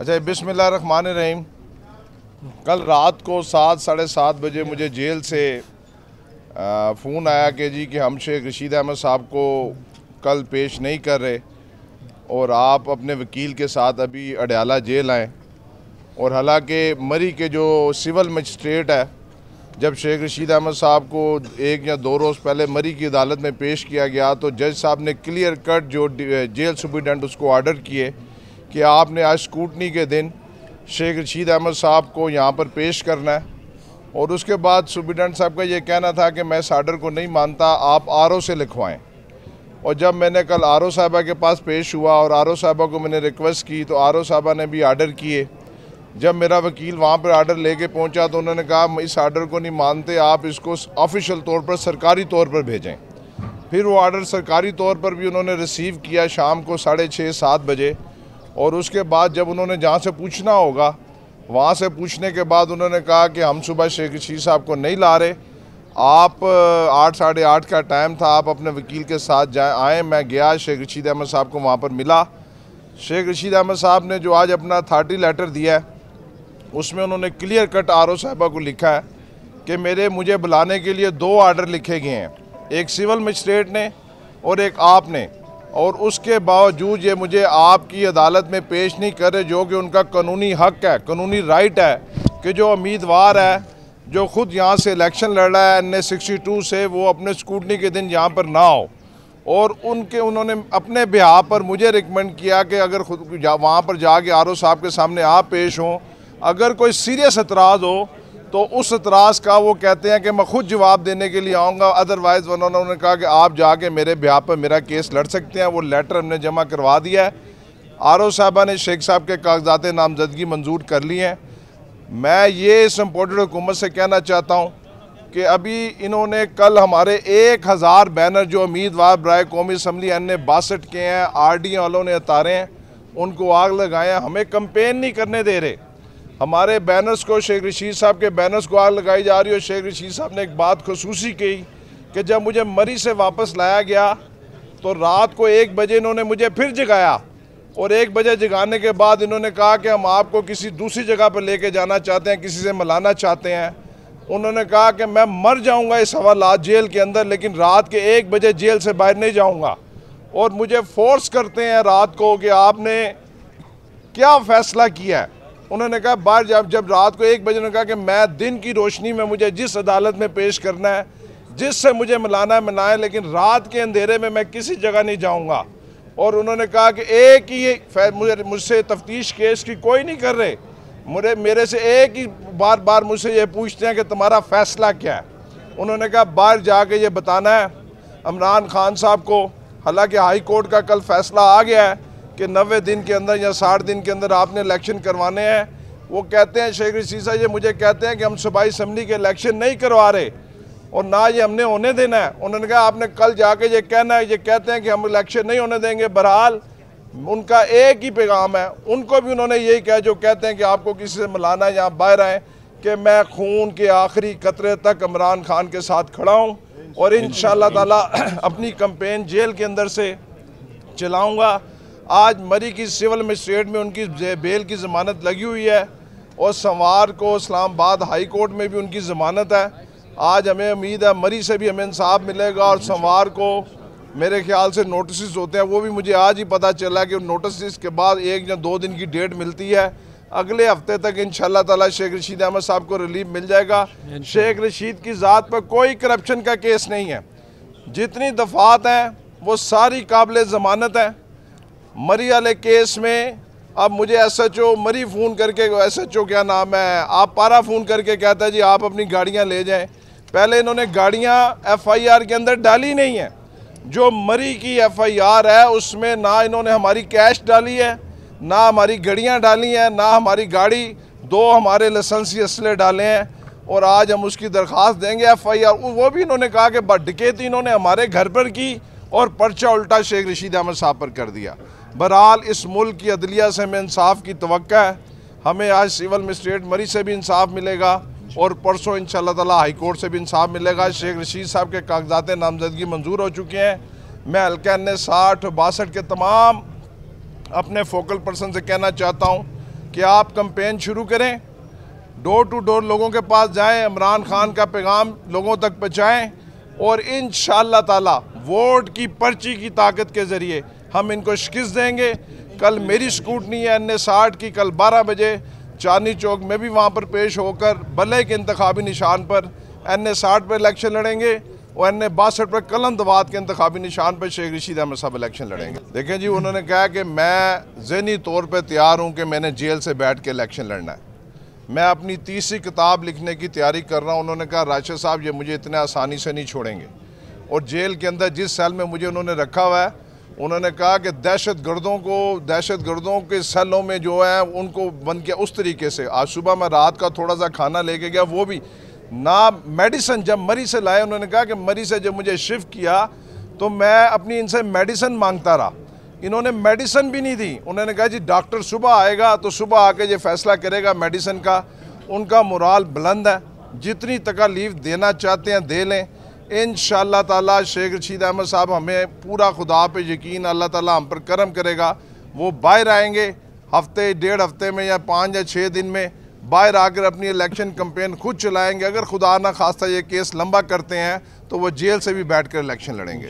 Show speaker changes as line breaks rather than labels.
अच्छा बिसमिल्ल रन रहीम कल रात को सात साढ़े सात बजे मुझे जेल से फ़ोन आया कि जी कि हम शेख रशीद अहमद साहब को कल पेश नहीं कर रहे और आप अपने वकील के साथ अभी अडयाला जेल आएँ और हालांकि मरी के जो सिविल मजिस्ट्रेट है जब शेख रशीद अहमद साहब को एक या दो रोज़ पहले मरी की अदालत में पेश किया गया तो जज साहब ने क्लियर कट जो जेल सुप्रिटेंडेंट उसको आर्डर किए कि आपने आज स्कूटनी के दिन शेख रशीद अहमद साहब को यहाँ पर पेश करना है और उसके बाद सुप्रिटेंडेंट साहब का ये कहना था कि मैं इस आर्डर को नहीं मानता आप आर से लिखवाएं और जब मैंने कल आर ओ साहबा के पास पेश हुआ और आर ओ साहबा को मैंने रिक्वेस्ट की तो आर ओ साहबा ने भी आर्डर किए जब मेरा वकील वहाँ पर आर्डर लेके पहुँचा तो उन्होंने कहा इस आर्डर को नहीं मानते आप इसको ऑफिशियल तौर पर सरकारी तौर पर भेजें फिर वो आर्डर सरकारी तौर पर भी उन्होंने रिसीव किया शाम को साढ़े छः सात बजे और उसके बाद जब उन्होंने जहाँ से पूछना होगा वहाँ से पूछने के बाद उन्होंने कहा कि हम सुबह शेख रशीद साहब को नहीं ला रहे आप आठ साढ़े आठ का टाइम था आप अपने वकील के साथ जाए आए मैं गया शेख रशीद अहमद साहब को वहाँ पर मिला शेख रशीद अहमद साहब ने जो आज अपना थर्टी लेटर दिया है उसमें उन्होंने क्लियर कट आर ओ साहबा को लिखा है कि मेरे मुझे बुलाने के लिए दो आर्डर लिखे गए हैं एक सिविल मजिस्ट्रेट ने और एक आपने और उसके बावजूद ये मुझे आपकी अदालत में पेश नहीं कर रहे जो कि उनका कानूनी हक है कानूनी राइट है कि जो उम्मीदवार है जो ख़ुद यहाँ से इलेक्शन लड़ रहा है एन ए सिक्सटी टू से वो अपने स्कूटनी के दिन यहाँ पर ना हो और उनके उन्होंने अपने बिहा पर मुझे रिकमेंड किया कि अगर खुद वहाँ पर जाके आर साहब के सामने आप पेश हों अगर कोई सीरियस एतराज़ हो तो उस एतराज़ का वो कहते हैं कि मैं खुद जवाब देने के लिए आऊँगा अदरवाइज़ उन्होंने कहा कि आप जाके मेरे ब्याह पर मेरा केस लड़ सकते हैं वो लेटर हमने जमा करवा दिया है आर ओ साहबा ने शेख साहब के कागजात नामजदगी मंजूर कर ली हैं मैं ये इस इम्पोर्टेड हुकूमत से कहना चाहता हूँ कि अभी इन्होंने कल हमारे एक हज़ार बैनर जो उम्मीदवार ब्राय कौमी असम्बली एन ने बासठ के हैं आर डी वालों ने उतारे हैं उनको आग लगाए हमें कंपेन नहीं करने दे रहे हमारे बैनर्स को शेख रशीद साहब के बैनर्स को आग लगाई जा रही है शेख रशीद साहब ने एक बात खसूसी की कि जब मुझे मरी से वापस लाया गया तो रात को एक बजे इन्होंने मुझे फिर जगाया और एक बजे जगाने के बाद इन्होंने कहा कि हम आपको किसी दूसरी जगह पर लेके जाना चाहते हैं किसी से मिलाना चाहते हैं उन्होंने कहा कि मैं मर जाऊंगा इस हवालात जेल के अंदर लेकिन रात के एक बजे जेल से बाहर नहीं जाऊंगा और मुझे फोर्स करते हैं रात को कि आपने क्या फ़ैसला किया है उन्होंने कहा बाहर जब जब रात को एक बजे उन्होंने कहा कि मैं दिन की रोशनी में मुझे जिस अदालत में पेश करना है जिससे मुझे मिलाना है मिलाएं लेकिन रात के अंधेरे में मैं किसी जगह नहीं जाऊँगा और उन्होंने कहा कि एक ही मुझे मुझसे तफ्तीश केस की कोई नहीं कर रहे मुझे मेरे से एक ही बार बार मुझसे ये पूछते हैं कि तुम्हारा फैसला क्या है उन्होंने कहा बाहर जाके ये बताना है इमरान खान साहब को हालांकि हाई कोर्ट का कल फैसला आ गया है कि नबे दिन के अंदर या साठ दिन के अंदर आपने इलेक्शन करवाने हैं वो कहते हैं शेख रशीसा ये मुझे कहते हैं कि हम सूबाई असम्बली के इलेक्शन नहीं करवा रहे और ना ये हमने होने देना है उन्होंने कहा आपने कल जाके ये कहना है ये कहते हैं कि हम इलेक्शन नहीं होने देंगे बहरहाल उनका एक ही पैगाम है उनको भी उन्होंने यही कहा जो कहते हैं कि आपको किसी से मिलाना या बाहर आएँ कि मैं खून के आखिरी कतरे तक इमरान खान के साथ खड़ा हूँ और इन ताला अपनी कंपेन जेल के अंदर से चलाऊँगा आज मरी की सिविल मजिस्ट्रेट में उनकी बेल की ज़मानत लगी हुई है और सोमवार को इस्लामाबाद हाई कोर्ट में भी उनकी ज़मानत है आज हमें उम्मीद है मरी से भी हमें इंसाफ मिलेगा और सोमवार को मेरे ख्याल से नोटिस होते हैं वो भी मुझे आज ही पता चला कि नोटिस के बाद एक या दो दिन की डेट मिलती है अगले हफ्ते तक इन ताला शेख रशीद अहमद साहब को रिलीफ मिल जाएगा शेख रशीद की ज़ात पर कोई करप्शन का केस नहीं है जितनी दफात हैं वो सारी काबिल ज़मानत हैं मरी वाले केस में अब मुझे एस एच ओ मरी फ़ोन करके एस एच ओ क्या नाम है आप पारा फ़ोन करके कहता है जी आप अपनी गाड़ियाँ ले जाएँ पहले इन्होंने गाड़ियाँ एफ़ आई आर के अंदर डाली नहीं है जो मरी की एफ़ आई आर है उसमें ना इन्होंने हमारी कैश डाली है ना हमारी गाड़ियाँ डाली हैं ना हमारी गाड़ी दो हमारे लसेंसी असले डाले हैं और आज हम उसकी दरख्वास्त देंगे एफ़ आई आर वो भी इन्होंने कहा कि थी तो इन्होंने हमारे घर पर की और पर्चा उल्टा शेख रशीद अहमद साहब पर कर दिया बहरहाल इस मुल्क की अदलिया से हमें इंसाफ की तो है हमें आज सिविल मजिस्ट्रेट मरी से भी इंसाफ मिलेगा और परसों इन ताला हाई कोर्ट से भी इंसाफ मिलेगा शेख रशीद साहब के कागजात नामजदगी मंजूर हो चुके हैं मैं हल्के अन्य साठ बासठ के तमाम अपने फोकल पर्सन से कहना चाहता हूँ कि आप कंपेन शुरू करें डोर टू डोर लोगों के पास जाएं इमरान खान का पैगाम लोगों तक पहुँचाएँ और इन ताला वोट की पर्ची की ताकत के ज़रिए हम इनको शिकस्त देंगे कल मेरी स्कूटनी है एन ए साठ की कल बारह बजे चांदनी चौक में भी वहाँ पर पेश होकर भले के इंतबी निशान पर एन ए साठ पर इलेक्शन लड़ेंगे और एन ए बासठ पर कलंदबाद के इंतबी निशान पर शेख रशीद अहमद साहब इलेक्शन लड़ेंगे देखें जी उन्होंने कहा कि मैं जहनी तौर पर तैयार हूँ कि मैंने जेल से बैठ के इलेक्शन लड़ना है मैं अपनी तीसरी किताब लिखने की तैयारी कर रहा हूँ उन्होंने कहा राशिद साहब ये मुझे इतने आसानी से नहीं छोड़ेंगे और जेल के अंदर जिस सेल में मुझे उन्होंने रखा हुआ है उन्होंने कहा कि दहशत गर्दों को दहशत गर्दों के सेलों में जो है उनको बंद किया उस तरीके से आज सुबह मैं रात का थोड़ा सा खाना लेके गया वो भी ना मेडिसन जब मरी से लाए उन्होंने कहा कि मरी से जब मुझे शिफ्ट किया तो मैं अपनी इनसे मेडिसन मांगता रहा इन्होंने मेडिसन भी नहीं दी उन्होंने कहा जी डॉक्टर सुबह आएगा तो सुबह आके ये फैसला करेगा मेडिसन का उनका मुराल बुलंद है जितनी तकालीफ देना चाहते हैं दे लें इन ताला शेख रशीद अहमद साहब हमें पूरा खुदा पे यकीन अल्लाह ताला हम पर करम करेगा वो बाहर आएंगे हफ्ते डेढ़ हफ्ते में या पाँच या छः दिन में बाहर आकर अपनी इलेक्शन कम्पेन खुद चलाएँगे अगर खुदा ना खास्ता ये केस लंबा करते हैं तो वह जेल से भी बैठ कर इलेक्शन लड़ेंगे